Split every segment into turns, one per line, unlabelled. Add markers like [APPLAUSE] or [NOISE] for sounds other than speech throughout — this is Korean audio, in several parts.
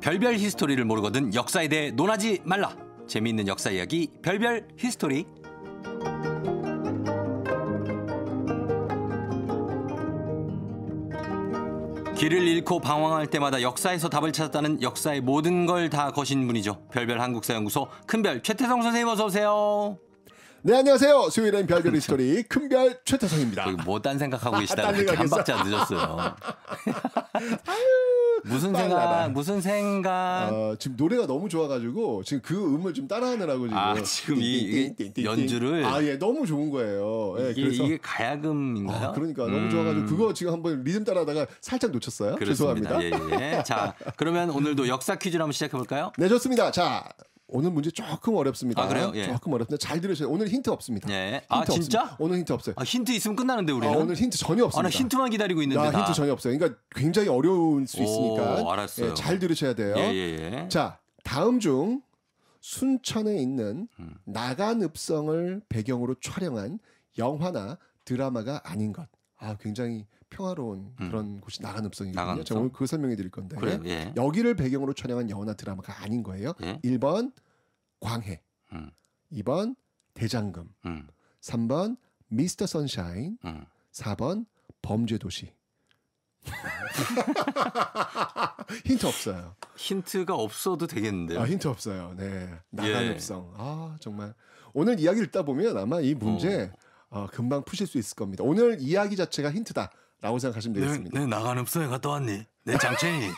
별별 히스토리를 모르거든 역사에 대해 논하지 말라. 재미있는 역사 이야기 별별 히스토리. 길을 잃고 방황할 때마다 역사에서 답을 찾았다는 역사의 모든 걸 다 거신
분이죠. 별별
한국사연구소 큰별
최태성 선생님 어서 오세요. 네 안녕하세요. 수요일엔 별별 히스토리 큰별 최태성입니다. 뭐 딴 생각하고 아, 계시다가 한 박자 늦었어요. [LAUGHS] 무슨 생각 빨라라. 무슨 생각? 어, 지금 노래가 너무 좋아가지고 지금 그 음을 좀 따라하느라고 지금. 아 지금 이, 연주를 아 예 너무 좋은 거예요. 예, 이게, 그래서 이게 가야금인가요? 아, 그러니까 음. 너무 좋아가지고 음. 그거 지금 한번 리듬 따라하다가 살짝 놓쳤어요. 그렇습니다. 죄송합니다. 예, 예.
자 그러면 오늘도 역사 퀴즈로 한번 시작해 볼까요?
네 좋습니다. 자 오늘 문제 조금 어렵습니다. 아, 그래요? 예. 조금 어렵는데 잘 들으셔야 오늘 힌트 없습니다. 예. 힌트 아, 진짜? 없습 오늘 힌트 없어요. 아, 힌트 있으면 끝나는데 우리는. 아, 오늘 힌트 전혀 없습니다. 아, 나 힌트만 기다리고 있는데. 나 힌트 전혀 없어요. 그러니까 굉장히 어려울 수 있으니까. 알았어요. 예, 잘 들으셔야 돼요. 예, 예, 예. 자, 다음 중 순천에 있는 나간 읍성을 배경으로 촬영한 영화나 드라마가 아닌 것. 아, 굉장히 평화로운 음. 그런 곳이 나간읍성이거든요. 제가 오늘 그 설명해 드릴 건데 그래 예. 여기를 배경으로 촬영한 영화나 드라마가 아닌 거예요. 예? 1번 광해, 음. 2번 대장금, 음. 3번 미스터 선샤인, 음. 4번 범죄도시. [LAUGHS] [LAUGHS] 힌트 없어요. 힌트가 없어도 되겠는데요. 아, 힌트 없어요. 네. 나간읍성. 예. 아, 정말. 오늘 이야기 를 읽다 보면 아마 이 문제 어. 어, 금방 푸실 수 있을 겁니다. 오늘 이야기 자체가 힌트다. 라고 생각하시면 되겠습니다. 내, 내 나가는
읍소에 갔다 왔니? 내 장첸이?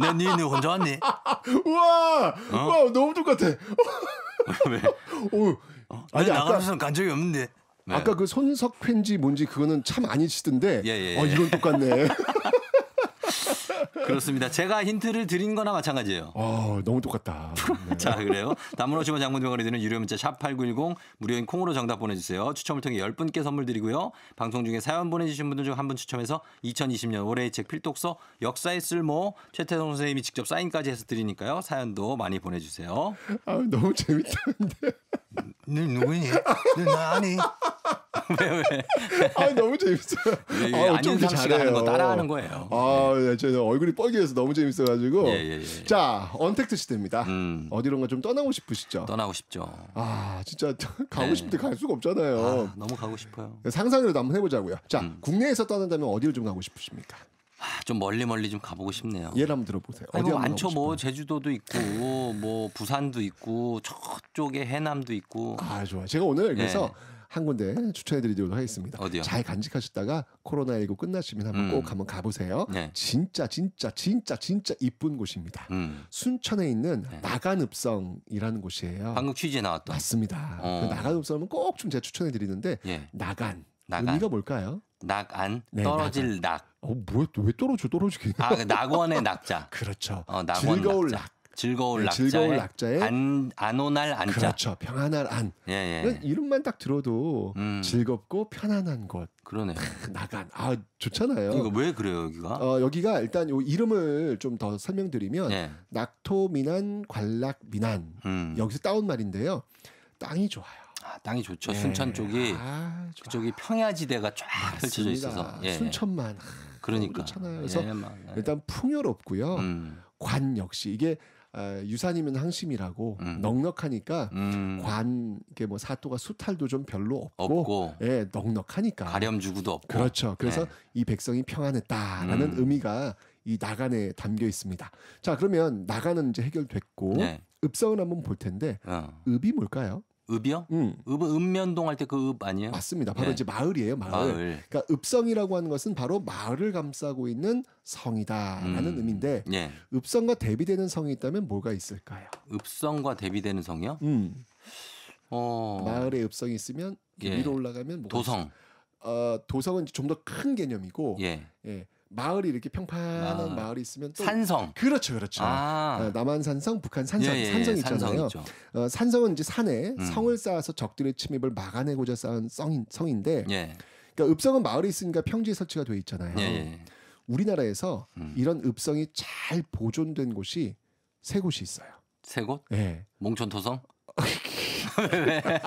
내 니니 혼자 왔니?
[LAUGHS] 우와! 어? 우와, 너무 똑같아. [LAUGHS] 왜? 어? 아니, 나가는 읍소간 적이 없는데. 네. 아까 그 손석 팬지 뭔지 그거는 참 아니시던데. 예, 예, 어, 예. 아, 이건 똑같네. [LAUGHS]
그렇습니다. 제가 힌트를 드린 거나 마찬가지예요.
어, 너무 똑같다.
네. [LAUGHS] 자, 그래요. 남은 오시면 장문병원이 드는 유료 문자 샵 8910 무료인 콩으로 정답 보내주세요. 추첨을 통해 10분께 선물 드리고요. 방송 중에 사연 보내주신 분들 중 한 분 추첨해서 2020년 올해의 책 필독서 역사의 쓸모 최태성 선생님이 직접 사인까지 해서 드리니까요. 사연도 많이 보내주세요.
아, 너무 재밌다는데. 음, 누구니? 너 나니? [LAUGHS] 왜 왜? [LAUGHS] 아 너무 재밌어요. 예, 예 아, 안윤상 씨 하는 거 따라하는 거예요. 아, 예. 제 예, 얼굴이 뻐기해서 너무 재밌어가지고. 예, 예, 예, 자, 언택트 시대입니다. 음. 어디론가 좀 떠나고 싶으시죠? 떠나고 싶죠. 아, 진짜 [LAUGHS] 가고 네. 싶은데 갈 수가 없잖아요. 아,
너무 가고 싶어요.
네, 상상이라도 한번 해보자고요. 자, 음. 국내에서 떠난다면 어디를 좀 가고 싶으십니까?
아, 좀 멀리 멀리 좀 가보고 싶네요. 예를 한번 들어보세요. 어디 뭐 많죠. 뭐 제주도도 있고 뭐 부산도 있고 저쪽에 해남도 있고. 아 좋아. 제가 오늘 그래서 네.
한 군데 추천해드리도록 하겠습니다. 어디요? 잘 간직하셨다가 코로나19 끝나시면 한번 음. 꼭 한번 가보세요. 네. 진짜 진짜 진짜 진짜 이쁜 곳입니다. 음. 순천에 있는 네. 나간읍성이라는 곳이에요. 방금
취재 나왔던. 맞습니다. 어. 그
나간읍성은 꼭 좀 제가 추천해드리는데 예. 나간. 나간 의미가 뭘까요? 낙안 네, 떨어질 낙. 낙. 어, 뭐왜 떨어져 떨어지게? 아, 그
낙원의 낙자. [LAUGHS] 그렇죠. 어, 낙원 즐거울 낙자. 낙. 즐거울 네, 낙자의 즐거울 낙자에 안, 안오날 안자. 그렇죠.
평안할 안. 예, 예. 예. 이름만 딱 들어도 음. 즐겁고 편안한 곳. 그러네 나간. 아, 좋잖아요. 이거
왜 그래요, 여기가?
어, 여기가 일단 요 이름을 좀 더 설명드리면 예. 낙토 미난 관락 미난. 음. 여기서 따온 말인데요. 땅이 좋아요. 아, 땅이 좋죠. 예. 순천 쪽이
아, 그쪽이 평야지대가 쫙 맞습니다. 펼쳐져 있어서 예. 예. 순천만
그러니까. 아, 그러니까 그렇잖아요. 그래서 예, 예, 일단 풍요롭고요. 음. 관 역시 이게 어, 유산이면 항심이라고 음. 넉넉하니까 음. 관 이게 뭐 사또가 수탈도 좀 별로 없고, 없고. 예 넉넉하니까 가렴주구도 없고 그렇죠. 그래서 네. 이 백성이 평안했다라는 음. 의미가 이 나간에 담겨 있습니다. 자 그러면 나간은 이제 해결됐고 네. 읍성을 한번 볼 텐데 어. 읍이 뭘까요? 읍이요? 음. 읍은 읍면동 할 때 그 읍 아니에요? 맞습니다. 바로 네. 이제 마을이에요. 마을. 마을. 그러니까 읍성이라고 하는 것은 바로 마을을 감싸고 있는 성이다라는 음. 의미인데 네. 읍성과 대비되는 성이 있다면 뭐가 있을까요?
읍성과 대비되는 성이요?
음. 어... 마을에 읍성이 있으면 그 예. 위로 올라가면 도성. 어, 도성은 좀 더 큰 개념이고 예. 예. 마을이 이렇게 평판한 아. 마을이 있으면 또 산성 그렇죠 그렇죠 아. 어, 남한 산성 북한 산성 예, 예, 예 산성 있잖아요 산성 어, 산성은 이제 산에 음. 성을 쌓아서 적들의 침입을 막아내고자 쌓은 성인, 성인데 예. 그러니까 읍성은 마을이 있으니까 평지에 설치가 돼 있잖아요 예, 예. 우리나라에서 음. 이런 읍성이 잘 보존된 곳이 세 곳이 있어요 세 곳? 예.
몽촌토성? [LAUGHS] 네. 네.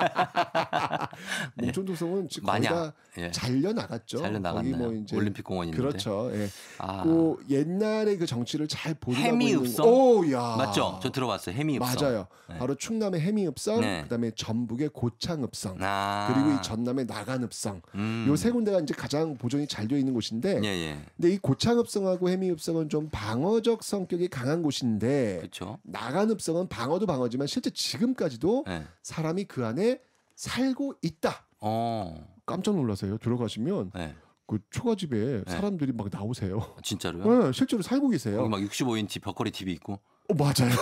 몽촌도성은 지 거의 다 예. 잘려 나갔죠. 잘려 나갔나요? 뭐 이제 올림픽 공원인데. 그렇죠. 예. 아. 그 옛날에 그 정치를 잘 보존하고 해미읍성? 오, 야. 맞죠?
저 들어봤어요. 해미읍성. 맞아요.
네. 바로 충남의 해미읍성, 네. 그다음에 전북의 고창읍성, 아. 그리고 이 전남의 나간읍성. 음. 요세 군데가 이제 가장 보존이 잘 되어 있는 곳인데. 예, 예. 근데 이 고창읍성하고 해미읍성은 좀 방어적 성격이 강한 곳인데. 그쵸? 나간읍성은 방어도 방어지만 실제 지금까지도 네. 사람이 그 안에 살고 있다. 어. 깜짝 놀라세요. 들어가시면 네. 그 초가집에 네. 사람들이 막 나오세요. 아, 진짜로요? 네, 실제로 살고 계세요.
막 65인치 벽걸이 TV 있고 어, 맞아요.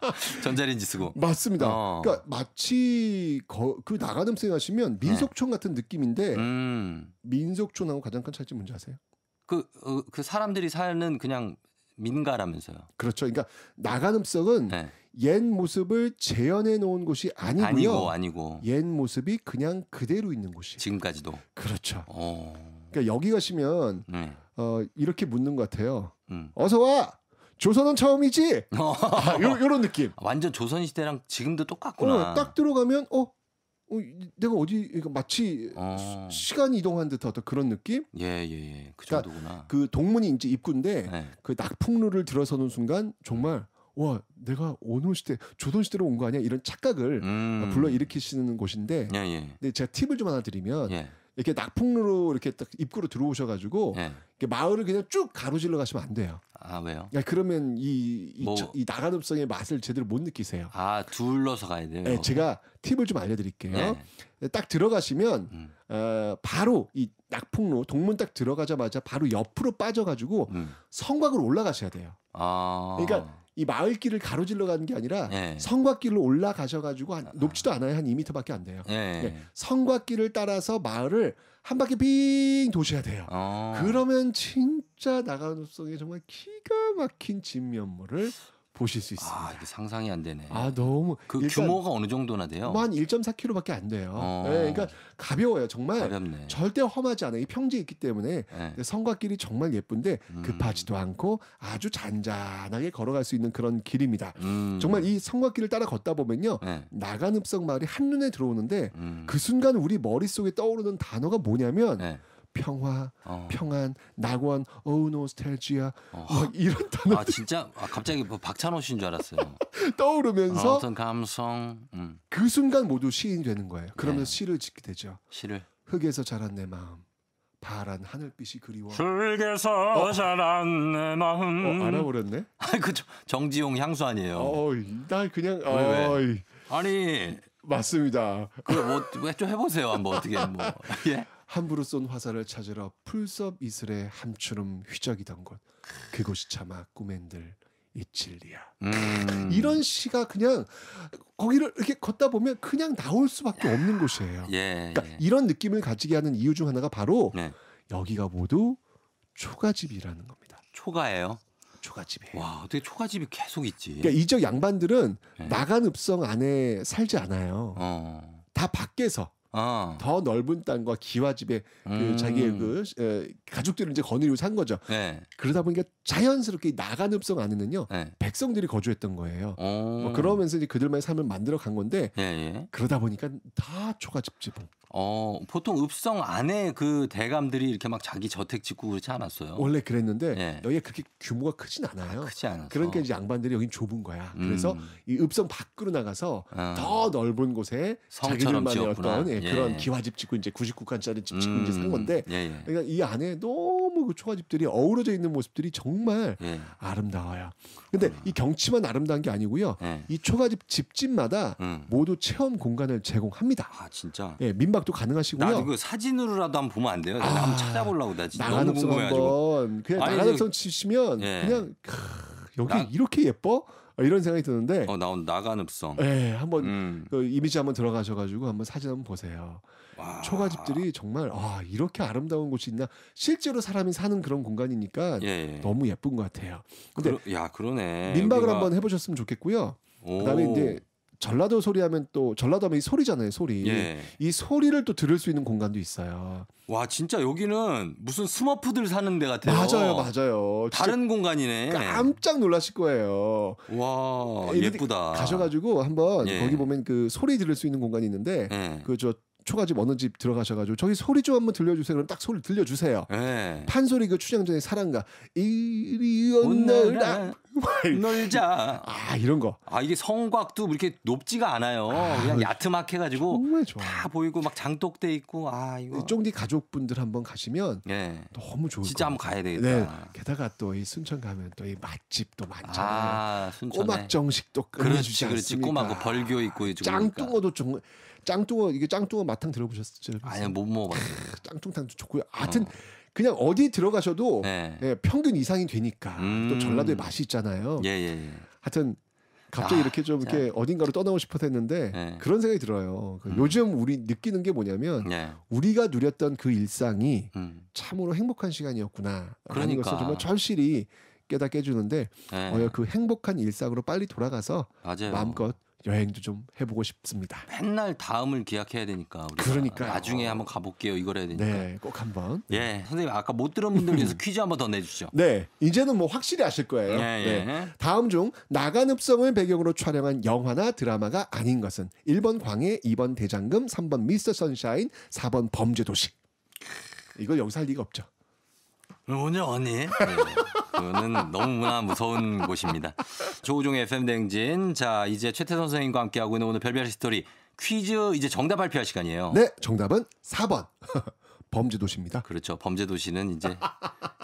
[LAUGHS] 전자레인지 쓰고. 맞습니다. 어. 그러니까
마치 거, 그 나가는 쌤 하시면 네. 민속촌 같은 느낌인데 음. 민속촌하고 가장 큰 차이점 뭔지 아세요?
그, 어, 그 사람들이 사는 그냥 민가라면서요.
그렇죠. 그러니까 나가늠성은 네. 옛 모습을 재현해 놓은 곳이 아니고요. 아니고 아니고 옛 모습이 그냥 그대로 있는 곳이 지금까지도 그렇죠. 오. 어. 그러니까 여기 가시면 네. 어, 이렇게 묻는 것 같아요. 음. 어서 와. 조선은 처음이지. [LAUGHS] 어. 아,
요, 런 느낌. 아, 완전 조선 시대랑 지금도 똑같구나. 어, 딱
들어가면 어 어, 내가 어디 그러니까 마치 어. 시간 이동한 듯한 어 그런 느낌?
예예예 예, 예.
그 그러니까 정도구나. 그러니까 그 동문이 이제 입구인데 네. 그 낙풍로를 들어서는 순간 정말 와 내가 어느 시대 조선 시대로 온 거 아니야 이런 착각을 음. 불러 일으키시는 곳인데 예, 예. 근데 제가 팁을 좀 하나 드리면 예. 이렇게 낙풍로로 이렇게 딱 입구로 들어오셔가지고 예. 이렇게 마을을 그냥 쭉 가로질러 가시면 안 돼요. 아 왜요? 그러 그러니까 그러면 이, 이, 뭐. 나간읍성의 맛을 제대로 못 느끼세요.
아 둘러서 가야 돼요. 네, 제가
팁을 좀 알려드릴게요. 예. 딱 들어가시면 음. 어, 바로 이 낙풍로 동문 딱 들어가자마자 바로 옆으로 빠져가지고 음. 성곽으로 올라가셔야 돼요.
아. 그러니까
이 마을길을 가로질러 가는 게 아니라 네. 성곽길로 올라가셔가지고 한, 아. 높지도 않아요 한 2미터밖에 안 돼요. 네. 네. 성곽길을 따라서 마을을 한 바퀴 빙 도셔야 돼요. 어. 그러면 진짜 나가는 속에 정말 기가 막힌 진면모를 보실 수 있습니다.
아, 이게 상상이 안 되네. 아, 너무 그 규모가 어느 정도나 돼요? 뭐한
1.4kg밖에 안 돼요. 어. 네, 그러니까 가벼워요. 정말 가볍네. 절대 험하지 않아요. 이 평지에 있기 때문에 네. 성곽길이 정말 예쁜데 음. 급하지도 않고 아주 잔잔하게 걸어갈 수 있는 그런 길입니다. 음. 정말 이 성곽길을 따라 걷다 보면요. 네. 나간 읍성 마을이 한눈에 들어오는데 음. 그 순간 우리 머릿속에 떠오르는 단어가 뭐냐면 네. 평화, 어. 평안, 낙원, 어우 노스텔지아 어. 이런
단어. 아 진짜 아, 갑자기 뭐 박찬호 씨인 줄 알았어요.
[LAUGHS] 떠오르면서 어,
떤 감성. 음.
그 순간 모두 시인 되는 거예요. 그러면 네. 시를 짓게 되죠. 시를. 흙에서 자란 내 마음. 파란 하늘빛이 그리워. 흙에서
어. 자란 내 마음. 어, 알아버렸네. [LAUGHS] 아그 정지용 향수 아니에요.
어나 그냥 왜, 어이. 아니 맞습니다. 그거 뭐좀 해보세요 한번 어떻게 뭐 [LAUGHS] 예. 함부로 쏜 화살을 찾으러 풀섭 이슬에 함추름 휘적이던 곳 그곳이 차마 꿈엔들 이칠리야. 음. 이런 시가 그냥 거기를 이렇게 걷다 보면 그냥 나올 수밖에 없는 곳이에요. 예, 그러니까 예. 이런 느낌을 가지게 하는 이유 중 하나가 바로 예. 여기가 모두 초가집이라는 겁니다.
초가예요? 초가집이에요. 와, 어떻게 초가집이 계속 있지? 그러니까 이적
양반들은 네. 나간 읍성 안에 살지 않아요. 어. 다 밖에서 어. 더 넓은 땅과 기와집에 그 음. 그 자기의 그 에, 가족들을 이제 거느리고 산 거죠. 네. 그러다 보니까 자연스럽게 나간 읍성 안에는요 네. 백성들이 거주했던 거예요. 어. 뭐 그러면서 이제 그들만의 삶을 만들어 간 건데 네. 그러다 보니까 다 초가집 집붕
어, 보통 읍성 안에 그 대감들이 이렇게 막 자기 저택 짓고 그렇지 않았어요.
원래 그랬는데 네. 예. 여기가 그렇게 규모가 크진 않아요. 아, 크지 않아서. 그러니까 이제 양반들이 여긴 좁은 거야. 음. 그래서 이 읍성 밖으로 나가서 아. 더 넓은 곳에 자기들만의 지었구나. 어떤 예, 예. 그런 기와집 짓고 이제 99칸짜리 집 짓고 음, 이제 산 음. 건데 예, 예, 그러니까 이 안에 너무 그 초가집들이 어우러져 있는 모습들이 정말 예. 아름다워요. 근데 이 경치만 아름다운 게 아니고요. 이 초가집 집집마다 음. 모두 체험 공간을 제공합니다. 아 진짜. 예, 민박도 가능하시고요. 나 이거
그 사진으로라도 한번 보면 안 돼요? 나 아, 한번 찾아보려고 나 진짜 너무 궁금해가지고.
한번 그냥 나가는 그 성 치시면 그냥. 크... 여기 나... 이렇게 예뻐? 아, 이런 생각이 드는데. 어, 나온 나간 읍성. 네, 한번 음. 그 이미지 한번 들어가셔가지고 한번 사진 한번 보세요. 와. 초가집들이 정말 아 이렇게 아름다운 곳이 있나 실제로 사람이 사는 그런 공간이니까 예, 예. 너무 예쁜 것 같아요.
근데 그러, 야 그러네. 민박을 여기가... 한번
해보셨으면 좋겠고요. 그다음에 이제 전라도 소리 하면 또 전라도 하면 이 소리잖아요 소리 예. 이 소리를 또 들을 수 있는 공간도 있어요
와 진짜 여기는 무슨 스머프들 사는 데 같아요 맞아요 맞아요 다른 공간이네
깜짝 놀라실 거예요 와 예쁘다 가셔가지고 한번 예. 거기 보면 그 소리 들을 수 있는 공간이 있는데 예. 그저 초가집 어느 집 들어가셔가지고 저기 소리 좀 한번 들려주세요. 그럼 딱 소리 들려주세요. 네. 판소리 그 추장전의 사랑가 이리 온너라 놀자. [LAUGHS] 아 이런
거. 아 이게 성곽도 이렇게 높지가 않아요. 아, 그냥 야트막해가지고
다 보이고 막 장독대 있고 아 이거. 쫑디 가족분들 한번 가시면
네. 너무
좋을 진짜 한번 가야 되겠다. 네. 게다가 또 이 순천 가면 또 이 맛집도 많잖아요. 아, 순천에. 꼬막 정식도 끊어주지 그렇지, 그렇지. 꼬막
그 벌교 있고
짱뚱어도 정말. 그러니까. 정말 짱뚱어 이게 짱뚱어 마탕 들어보셨죠? 아니요 못 먹어봤어요. 짱뚱탕도 좋고요. 하여튼 어. 그냥 어디 들어가셔도 네. 예, 평균 이상이 되니까 음. 또 전라도의 맛이 있잖아요. 예, 예, 예, 하여튼 갑자기 아, 이렇게 좀 이렇게 어딘가로 떠나고 싶어서 했는데 네. 그런 생각이 들어요. 그 음. 요즘 우리 느끼는 게 뭐냐면 네. 우리가 누렸던 그 일상이 음. 참으로 행복한 시간이었구나라는 그러니까. 것을 정말 절실히 깨닫게 해주는데 네. 어, 그 행복한 일상으로 빨리 돌아가서 맞아요. 마음껏 여행도 좀 해보고 싶습니다.
맨날 다음을 기약해야 되니까 그러니까 나중에 한번 가볼게요. 이걸 해야 되니까. 네,
꼭 한번.
예, 선생님 아까 못 들은 분들 위해서 [LAUGHS] 퀴즈 한번 더 내주죠.
네, 이제는 뭐 확실히 아실 거예요. 예, 네. 예. 네. 다음 중 나간 읍성을 배경으로 촬영한 영화나 드라마가 아닌 것은 1번 광해, 2번 대장금, 3번 미스터 선샤인, 4번 범죄도시. 이걸 여기서 할 리가 없죠. 뭐냐 언니? [LAUGHS]
그거는 너무나 무서운 곳입니다. 조우종의 FM댕진. 자, 이제 최태 선생님과 함께하고 있는 오늘 별별 스토리 퀴즈 이제 정답 발표할 시간이에요. 네, 정답은 4번. [LAUGHS] 범죄도시입니다. 그렇죠. 범죄도시는 이제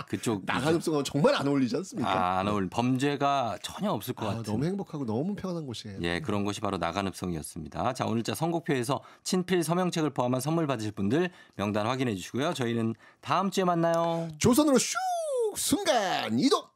그쪽 [LAUGHS] 나가음성은
정말 안 어울리지 않습니까? 아,
안 어울. 범죄가 전혀 없을 것 아, 같아요. 너무
행복하고 너무 편안한 곳이에요.
예, 그런 곳이 바로 나간읍성이었습니다. 자, 오늘자 선곡표에서 친필 서명책을 포함한 선물 받으실 분들 명단 확인해 주시고요. 저희는 다음 주에 만나요. 조선으로 슈!
순간이동